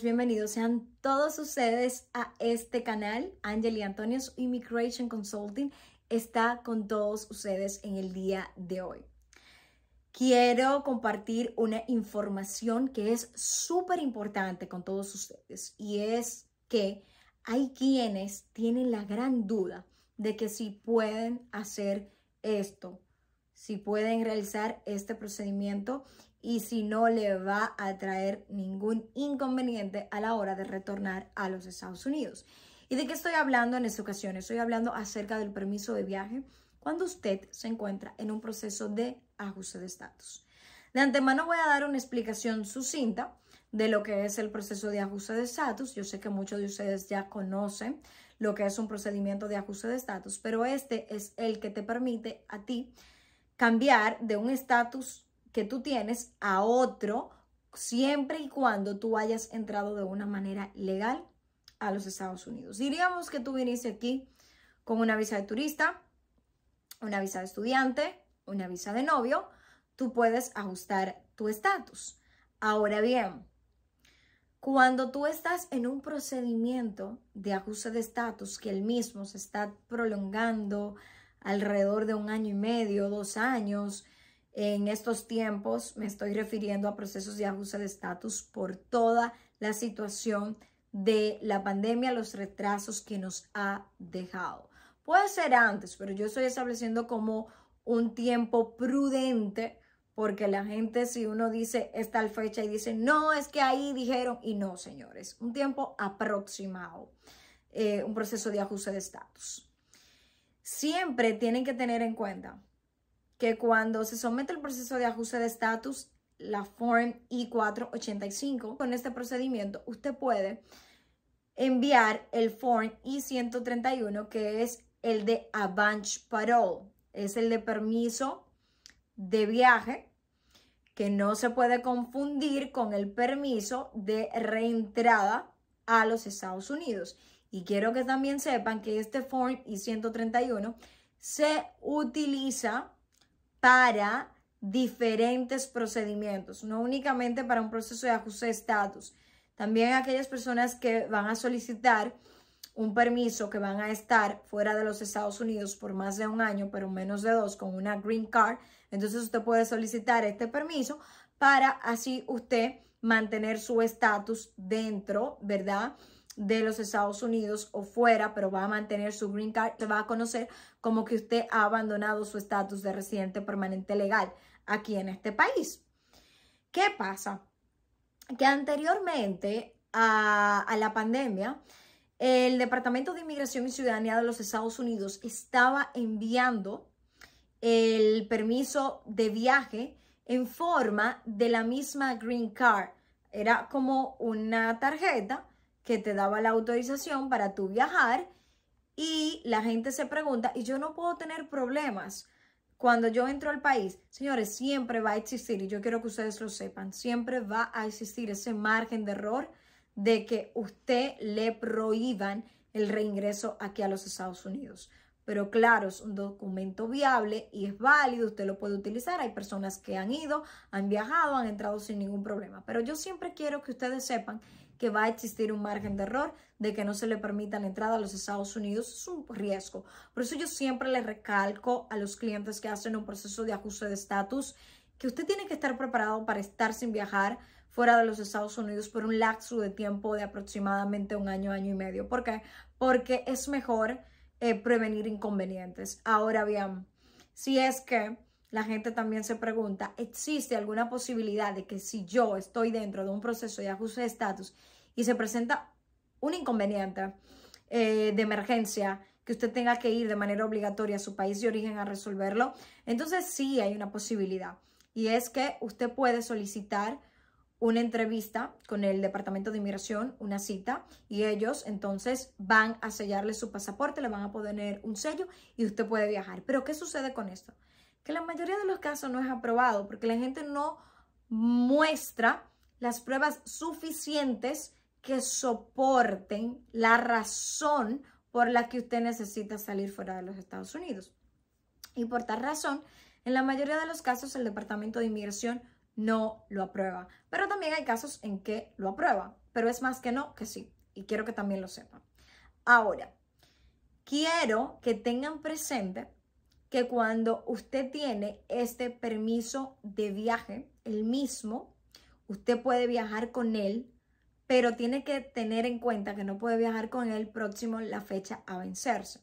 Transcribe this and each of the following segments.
Bienvenidos sean todos ustedes a este canal. Angel y Antonio's Immigration Consulting está con todos ustedes en el día de hoy. Quiero compartir una información que es súper importante con todos ustedes y es que hay quienes tienen la gran duda de que si pueden hacer esto, si pueden realizar este procedimiento y si no le va a traer ningún inconveniente a la hora de retornar a los Estados Unidos. ¿Y de qué estoy hablando en esta ocasión? Estoy hablando acerca del permiso de viaje cuando usted se encuentra en un proceso de ajuste de estatus. De antemano voy a dar una explicación sucinta de lo que es el proceso de ajuste de estatus. Yo sé que muchos de ustedes ya conocen lo que es un procedimiento de ajuste de estatus, pero este es el que te permite a ti cambiar de un estatus que tú tienes a otro siempre y cuando tú hayas entrado de una manera legal a los Estados Unidos. Diríamos que tú viniste aquí con una visa de turista, una visa de estudiante, una visa de novio, tú puedes ajustar tu estatus. Ahora bien, cuando tú estás en un procedimiento de ajuste de estatus que el mismo se está prolongando alrededor de un año y medio, dos años, en estos tiempos me estoy refiriendo a procesos de ajuste de estatus por toda la situación de la pandemia, los retrasos que nos ha dejado. Puede ser antes, pero yo estoy estableciendo como un tiempo prudente porque la gente si uno dice esta fecha y dice no, es que ahí dijeron y no, señores, un tiempo aproximado, eh, un proceso de ajuste de estatus. Siempre tienen que tener en cuenta que cuando se somete el proceso de ajuste de estatus, la Form I-485, con este procedimiento usted puede enviar el Form I-131, que es el de avance Parole, es el de permiso de viaje, que no se puede confundir con el permiso de reentrada a los Estados Unidos. Y quiero que también sepan que este Form I-131 se utiliza para diferentes procedimientos, no únicamente para un proceso de ajuste de estatus. También aquellas personas que van a solicitar un permiso, que van a estar fuera de los Estados Unidos por más de un año, pero menos de dos, con una green card. Entonces usted puede solicitar este permiso para así usted mantener su estatus dentro, ¿verdad? de los Estados Unidos o fuera, pero va a mantener su green card, se va a conocer como que usted ha abandonado su estatus de residente permanente legal aquí en este país. ¿Qué pasa? Que anteriormente a, a la pandemia, el Departamento de Inmigración y Ciudadanía de los Estados Unidos estaba enviando el permiso de viaje en forma de la misma green card. Era como una tarjeta que te daba la autorización para tu viajar y la gente se pregunta, y yo no puedo tener problemas cuando yo entro al país. Señores, siempre va a existir, y yo quiero que ustedes lo sepan, siempre va a existir ese margen de error de que usted le prohíban el reingreso aquí a los Estados Unidos. Pero claro, es un documento viable y es válido, usted lo puede utilizar. Hay personas que han ido, han viajado, han entrado sin ningún problema. Pero yo siempre quiero que ustedes sepan que va a existir un margen de error de que no se le permita la entrada a los Estados Unidos. Es un riesgo. Por eso yo siempre le recalco a los clientes que hacen un proceso de ajuste de estatus que usted tiene que estar preparado para estar sin viajar fuera de los Estados Unidos por un lapso de tiempo de aproximadamente un año, año y medio. ¿Por qué? Porque es mejor eh, prevenir inconvenientes. Ahora bien, si es que la gente también se pregunta, ¿existe alguna posibilidad de que si yo estoy dentro de un proceso de ajuste de estatus y se presenta un inconveniente eh, de emergencia, que usted tenga que ir de manera obligatoria a su país de origen a resolverlo? Entonces sí hay una posibilidad y es que usted puede solicitar una entrevista con el Departamento de Inmigración, una cita, y ellos entonces van a sellarle su pasaporte, le van a poner un sello y usted puede viajar. Pero ¿qué sucede con esto? que la mayoría de los casos no es aprobado porque la gente no muestra las pruebas suficientes que soporten la razón por la que usted necesita salir fuera de los Estados Unidos. Y por tal razón, en la mayoría de los casos el Departamento de Inmigración no lo aprueba, pero también hay casos en que lo aprueba, pero es más que no que sí, y quiero que también lo sepan. Ahora, quiero que tengan presente que cuando usted tiene este permiso de viaje, el mismo, usted puede viajar con él, pero tiene que tener en cuenta que no puede viajar con él próximo la fecha a vencerse.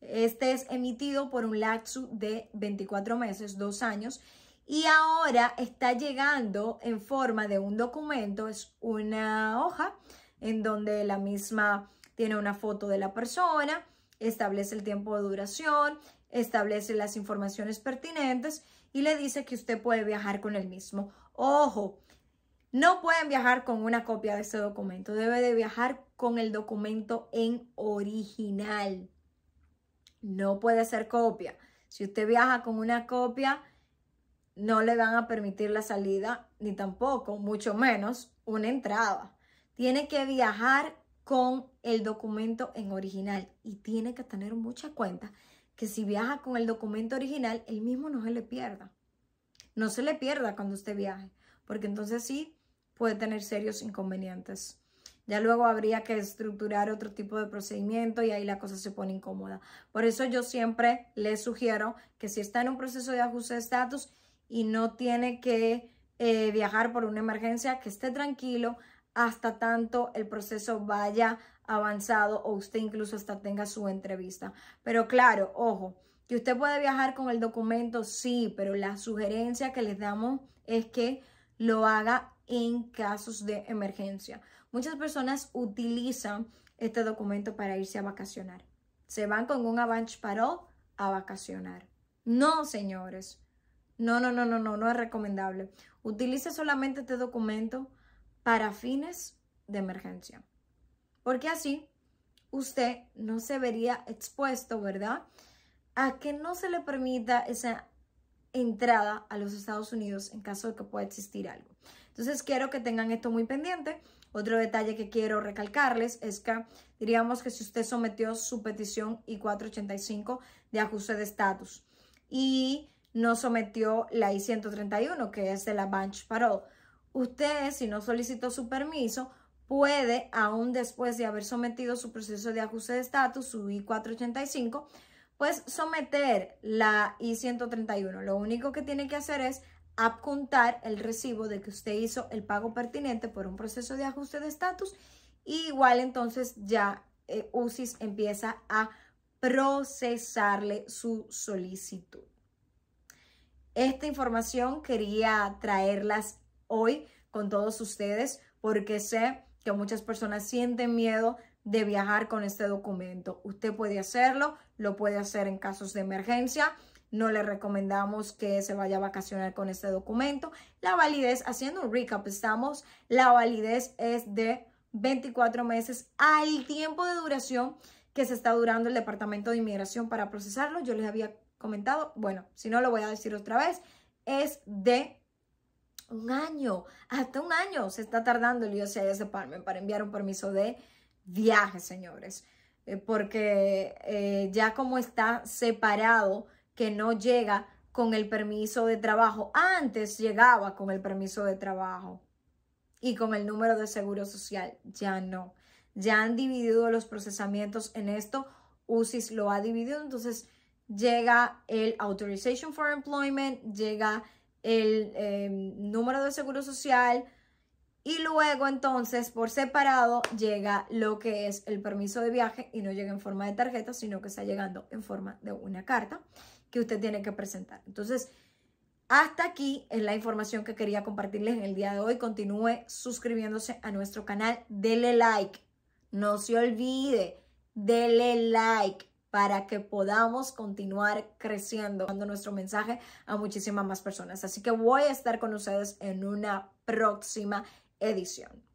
Este es emitido por un laxo de 24 meses, dos años, y ahora está llegando en forma de un documento, es una hoja en donde la misma tiene una foto de la persona, establece el tiempo de duración, establece las informaciones pertinentes y le dice que usted puede viajar con el mismo. Ojo, no pueden viajar con una copia de ese documento, debe de viajar con el documento en original. No puede ser copia. Si usted viaja con una copia, no le van a permitir la salida, ni tampoco, mucho menos, una entrada. Tiene que viajar con el documento en original y tiene que tener mucha cuenta que si viaja con el documento original, el mismo no se le pierda. No se le pierda cuando usted viaje, porque entonces sí puede tener serios inconvenientes. Ya luego habría que estructurar otro tipo de procedimiento y ahí la cosa se pone incómoda. Por eso yo siempre les sugiero que si está en un proceso de ajuste de estatus y no tiene que eh, viajar por una emergencia, que esté tranquilo, hasta tanto el proceso vaya avanzado o usted incluso hasta tenga su entrevista. Pero claro, ojo, que usted puede viajar con el documento, sí, pero la sugerencia que les damos es que lo haga en casos de emergencia. Muchas personas utilizan este documento para irse a vacacionar. Se van con un avance para a vacacionar. No, señores. No, no, no, no, no, no es recomendable. Utilice solamente este documento para fines de emergencia. Porque así usted no se vería expuesto, ¿verdad? A que no se le permita esa entrada a los Estados Unidos en caso de que pueda existir algo. Entonces quiero que tengan esto muy pendiente. Otro detalle que quiero recalcarles es que diríamos que si usted sometió su petición I-485 de ajuste de estatus y no sometió la I-131, que es de la Bunch Parole, usted, si no solicitó su permiso, puede, aún después de haber sometido su proceso de ajuste de estatus, su I-485, pues someter la I-131. Lo único que tiene que hacer es apuntar el recibo de que usted hizo el pago pertinente por un proceso de ajuste de estatus y igual entonces ya eh, empieza a procesarle su solicitud. Esta información quería traerlas hoy con todos ustedes porque sé que muchas personas sienten miedo de viajar con este documento. Usted puede hacerlo, lo puede hacer en casos de emergencia. No le recomendamos que se vaya a vacacionar con este documento. La validez, haciendo un recap, estamos, la validez es de 24 meses al tiempo de duración que se está durando el Departamento de Inmigración para procesarlo. Yo les había comentado, bueno, si no lo voy a decir otra vez, es de un año, hasta un año se está tardando el USCIS Department para enviar un permiso de viaje, señores, eh, porque eh, ya como está separado, que no llega con el permiso de trabajo, antes llegaba con el permiso de trabajo y con el número de seguro social, ya no. Ya han dividido los procesamientos en esto, UCIS lo ha dividido, entonces llega el Authorization for Employment, llega el em, número de seguro social y luego entonces por separado llega lo que es el permiso de viaje y no llega en forma de tarjeta, sino que está llegando en forma de una carta que usted tiene que presentar. Entonces, hasta aquí es la información que quería compartirles en el día de hoy. Continúe suscribiéndose a nuestro canal, dele like, no se olvide, dele like para que podamos continuar creciendo, dando nuestro mensaje a muchísimas más personas. Así que voy a estar con ustedes en una próxima edición.